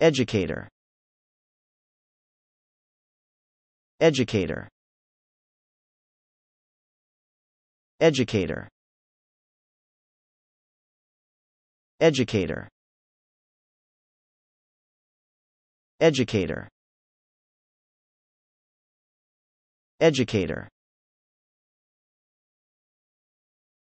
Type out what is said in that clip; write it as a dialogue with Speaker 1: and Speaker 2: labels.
Speaker 1: Educator Educator Educator Educator Educator Educator